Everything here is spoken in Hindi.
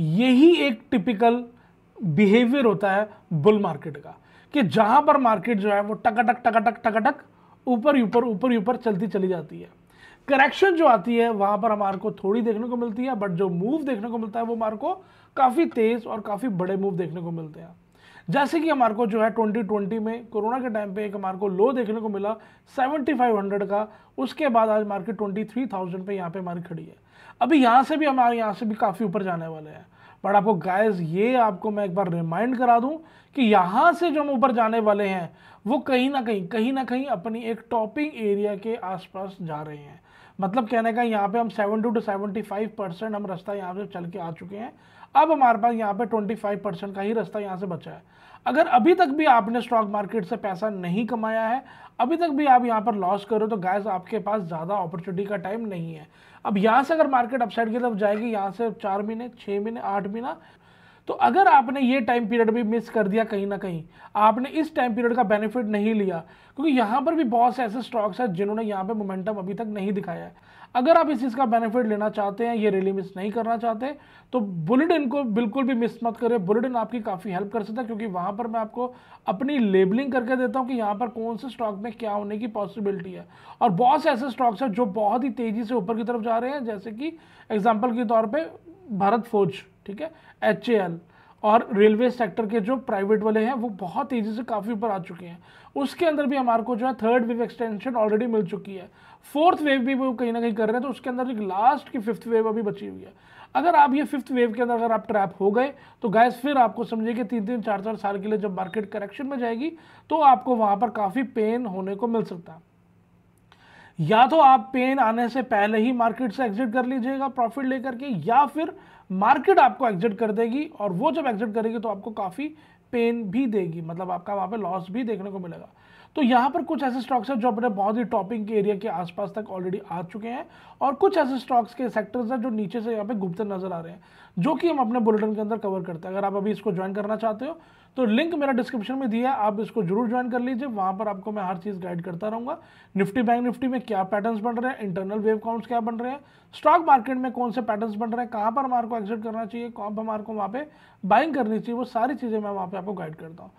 यही एक टिपिकल बिहेवियर होता है बुल मार्केट का कि जहां पर मार्केट जो है वो टकाटक टकाटक टकाटक ऊपर ऊपर ऊपर ऊपर चलती चली जाती है करेक्शन जो आती है वहां पर हमारे को थोड़ी देखने को मिलती है बट जो मूव देखने को मिलता है वो हमारे को काफ़ी तेज़ और काफ़ी बड़े मूव देखने को मिलते हैं जैसे कि हमारे को जो है 2020 में कोरोना के टाइम पे एक हमारे को लो देखने को मिला 7500 का उसके बाद आज मार्केट 23,000 पे यहाँ पे हमारी खड़ी है अभी यहाँ से भी हमारे यहाँ से भी काफ़ी ऊपर जाने वाले हैं बट आपको गाइस ये आपको मैं एक बार रिमाइंड करा दूं कि यहाँ से जो हम ऊपर जाने वाले हैं वो कहीं ना कहीं कहीं ना कहीं अपनी एक टॉपिंग एरिया के आसपास जा रहे हैं मतलब कहने का यहाँ पे हम 72 टू 75 परसेंट हम रास्ता यहाँ से चल के आ चुके हैं अब हमारे पास यहाँ पे 25 परसेंट का ही रास्ता यहाँ से बचा है अगर अभी तक भी आपने स्टॉक मार्केट से पैसा नहीं कमाया है अभी तक भी आप यहाँ पर लॉस करो तो गैस आपके पास ज़्यादा अपॉर्चुनिटी का टाइम नहीं है अब यहाँ से अगर मार्केट अपसाइड की तरफ जाएगी यहाँ से चार महीने छः महीने आठ महीना तो अगर आपने ये टाइम पीरियड भी मिस कर दिया कहीं ना कहीं आपने इस टाइम पीरियड का बेनिफिट नहीं लिया क्योंकि यहाँ पर भी बहुत से ऐसे स्टॉक्स हैं जिन्होंने यहाँ पर मोमेंटम अभी तक नहीं दिखाया है अगर आप इस चीज़ का बेनिफिट लेना चाहते हैं ये रैली मिस नहीं करना चाहते तो बुलेटिन को बिल्कुल भी मिस मत करें बुलेटिन आपकी काफ़ी हेल्प कर सकता है क्योंकि वहाँ पर मैं आपको अपनी लेबलिंग करके देता हूँ कि यहाँ पर कौन से स्टॉक में क्या होने की पॉसिबिलिटी है और बहुत से ऐसे स्टॉक्स हैं जो बहुत ही तेज़ी से ऊपर की तरफ जा रहे हैं जैसे कि एग्जाम्पल के तौर पर भारत फौज ठीक है एच और रेलवे सेक्टर के जो प्राइवेट वाले हैं वो बहुत तेज़ी से काफ़ी ऊपर आ चुके हैं उसके अंदर भी हमारे को जो है थर्ड वेव एक्सटेंशन ऑलरेडी मिल चुकी है फोर्थ वेव भी वो कहीं ना कहीं कर रहे हैं तो उसके अंदर एक लास्ट की फिफ्थ वेव अभी बची हुई है अगर आप ये फिफ्थ वेव के अंदर अगर आप ट्रैप हो गए तो गैस फिर आपको समझिए कि तीन तीन चार चार साल के लिए जब मार्केट करेक्शन में जाएगी तो आपको वहाँ पर काफ़ी पेन होने को मिल सकता है या तो आप पेन आने से पहले ही मार्केट से एग्जिट कर लीजिएगा प्रॉफिट लेकर के या फिर मार्केट आपको एग्जिट कर देगी और वो जब एग्जिट करेगी तो आपको काफ़ी पेन भी देगी मतलब आपका वहाँ पे लॉस भी देखने को मिलेगा तो यहाँ पर कुछ ऐसे स्टॉक्स हैं जो अपने बहुत ही टॉपिंग के एरिया के आसपास तक ऑलरेडी आ चुके हैं और कुछ ऐसे स्टॉक्स के सेक्टर्स हैं जो नीचे से यहाँ पे घूमते नजर आ रहे हैं जो कि हम अपने बुलेटिन के अंदर कवर करते हैं अगर आप अभी इसको ज्वाइन करना चाहते हो तो लिंक मेरा डिस्क्रिप्शन में दिया है आप इसको जरूर ज्वाइन कर लीजिए वहाँ पर आपको मैं हर चीज़ गाइड करता रहूँगा निफ्टी बैंक निफ्टी में क्या पैटर्न्स बन रहे हैं इंटरनल वेव काउंट्स क्या बन रहे हैं स्टॉक मार्केट में कौन से पैटर्न्स बन रहे हैं कहाँ पर हमारे को एग्जिट करना चाहिए कौन पर हमारे को वहाँ बाइंग करनी चाहिए वो सारी चीज़ें मैं वहाँ पर आपको गाइड करता हूँ